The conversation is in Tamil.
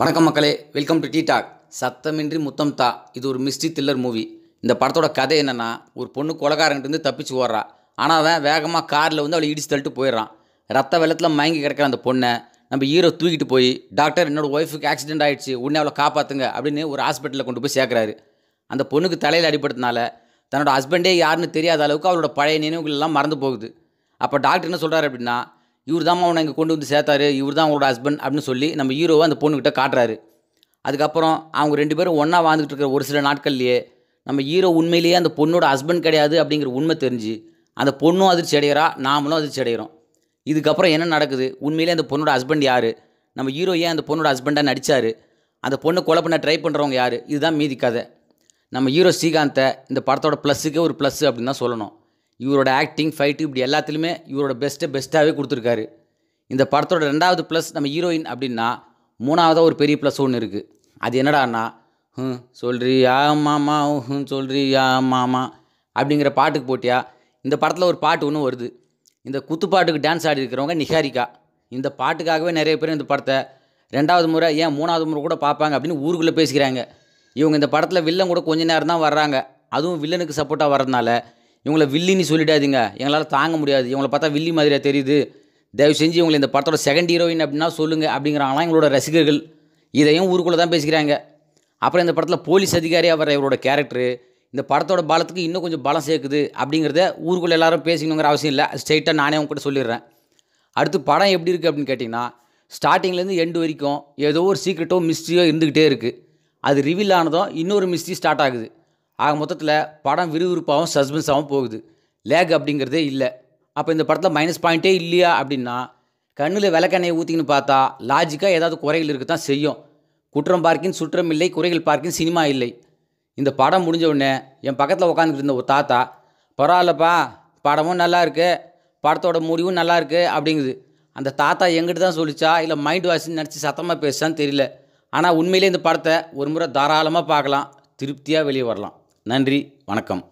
வணக்கம் மக்களே வெல்கம் டு டீ டாக் சத்தமின்றி முத்தம் தா இது ஒரு மிஸ்ட்ரி த்ரில்லர் மூவி இந்த படத்தோட கதை என்னென்னா ஒரு பொண்ணு கொலகாரங்கிட்டருந்து தப்பிச்சு ஓடுறா ஆனால் அவன் வேகமாக காரில் வந்து அவளை இடிச்சு தள்ளிட்டு போயிடுறான் ரத்த வெள்ளத்தில் மயங்கி கிடக்கிற அந்த பொண்ணை நம்ம ஹீரோ தூக்கிட்டு போய் டாக்டர் என்னோடய ஒய்ஃபுக்கு ஆக்சிடென்ட் ஆகிடுச்சு உடனே அவளை காப்பாற்றுங்க அப்படின்னு ஒரு ஹாஸ்பிட்டலில் கொண்டு போய் சேர்க்குறாரு அந்த பொண்ணுக்கு தலையில் அடிபட்டதுனால தன்னோட ஹஸ்பண்டே யாருன்னு தெரியாத அளவுக்கு அவளோட பழைய நினைவுகள்லாம் மறந்து போகுது அப்போ டாக்டர் என்ன சொல்கிறாரு அப்படின்னா இவர் தான் அவனை இங்கே கொண்டு வந்து சேர்த்தாரு இவர் தான் அவங்களோட ஹஸ்பண்ட் அப்படின்னு சொல்லி நம்ம ஹீரோவை அந்த பொண்ணுக்கிட்ட காட்டுறாரு அதுக்கப்புறம் அவங்க ரெண்டு பேரும் ஒன்றா வாழ்ந்துட்டு இருக்கிற ஒரு சில நாட்கள்லேயே நம்ம ஹீரோ உண்மையிலேயே அந்த பொண்ணோட ஹஸ்பண்ட் கிடையாது அப்படிங்கிற உண்மை தெரிஞ்சு அந்த பொண்ணும் அதிர்ச்சி அடைகிறா நாமளும் அதிர்ச்சி அடைகிறோம் இதுக்கப்புறம் என்ன நடக்குது உண்மையிலே அந்த பொண்ணோட ஹஸ்பண்ட் யார் நம்ம ஹீரோ ஏன் அந்த பொண்ணோட ஹஸ்பண்டாக நடித்தார் அந்த பொண்ணை கொலை பண்ண ட்ரை பண்ணுறவங்க யார் இதுதான் மீதி கதை நம்ம ஹீரோ ஸ்ரீகாந்தை இந்த படத்தோட ப்ளஸ்ஸுக்கே ஒரு ப்ளஸ் அப்படின்னு தான் சொல்லணும் இவரோட ஆக்டிங் ஃபைட்டு இப்படி எல்லாத்துலேயுமே இவரோட பெஸ்ட்டை பெஸ்ட்டாகவே கொடுத்துருக்காரு இந்த படத்தோட ரெண்டாவது ப்ளஸ் நம்ம ஹீரோயின் அப்படின்னா மூணாவதாக ஒரு பெரிய ப்ளஸ் ஒன்று இருக்குது அது என்னடான்னா ஹம் சொல்றியா மாமா ஹம் சொல்றியா மாமா அப்படிங்கிற பாட்டுக்கு போட்டியா இந்த படத்தில் ஒரு பாட்டு ஒன்று வருது இந்த குத்துப்பாட்டுக்கு டான்ஸ் ஆடி இருக்கிறவங்க நிகாரிகா இந்த பாட்டுக்காகவே நிறைய பேர் இந்த படத்தை ரெண்டாவது முறை ஏன் மூணாவது முறை கூட பார்ப்பாங்க அப்படின்னு ஊருக்குள்ளே பேசிக்கிறாங்க இவங்க இந்த படத்தில் வில்லன் கூட கொஞ்ச நேரம் தான் வர்றாங்க அதுவும் வில்லனுக்கு சப்போர்ட்டாக வர்றதுனால இவங்கள வில்லின்னு சொல்லிடாதீங்க எங்களால் தாங்க முடியாது இவங்களை பார்த்தா வில்லி மாதிரியாக தெரியுது தயவு செஞ்சு இவங்களை இந்த படத்தோட செகண்ட் ஹீரோயின் அப்படின்னா சொல்லுங்கள் அப்படிங்கிறாங்களா எங்களோட ரசிகர்கள் இதையும் ஊருக்குள்ளே தான் பேசிக்கிறாங்க அப்புறம் இந்த படத்தில் போலீஸ் அதிகாரி அவர் இவரோட கேரக்டரு இந்த படத்தோட பலத்துக்கு இன்னும் கொஞ்சம் பலம் சேர்க்குது அப்படிங்கிறத ஊருக்குள்ளே எல்லாரும் பேசிக்கணுங்கிற அவசியம் இல்லை ஸ்ட்ரெயிட்டாக நானே உங்ககிட்ட சொல்லிடுறேன் அடுத்து படம் எப்படி இருக்குது அப்படின்னு கேட்டிங்கன்னா ஸ்டார்டிங்லேருந்து எண்டு வரைக்கும் ஏதோ ஒரு சீக்ரெட்டோ மிஸ்ட்ரியோ இருந்துக்கிட்டே இருக்குது அது ரிவீல் ஆனதும் இன்னொரு மிஸ்ட்ரி ஸ்டார்ட் ஆகுது ஆக மொத்தத்தில் படம் விறுவிறுப்பாகவும் சஸ்பென்ஸாகவும் போகுது லேக் அப்படிங்கிறதே இல்லை அப்போ இந்த படத்தில் மைனஸ் பாயிண்ட்டே இல்லையா அப்படின்னா கண்ணில் விளக்கெண்ணெய் ஊற்றிக்கின்னு பார்த்தா லாஜிக்காக ஏதாவது குறைகள் இருக்க தான் செய்யும் குற்றம் பார்க்கின் சுற்றம் இல்லை குறைகள் பார்க்கின் சினிமா இல்லை இந்த படம் முடிஞ்ச உடனே என் பக்கத்தில் உட்காந்துக்கிட்டு இருந்த ஒரு தாத்தா பரவாயில்லப்பா படமும் நல்லா இருக்கு படத்தோட முடிவும் நல்லா இருக்கு அப்படிங்குது அந்த தாத்தா எங்கிட்ட தான் சொல்லிச்சா இல்லை மைண்ட் வாஷ்னு நினச்சி சத்தமாக பேசுச்சான்னு தெரியல ஆனால் உண்மையிலே இந்த படத்தை ஒரு முறை தாராளமாக பார்க்கலாம் திருப்தியாக வெளியே வரலாம் நன்றி வணக்கம்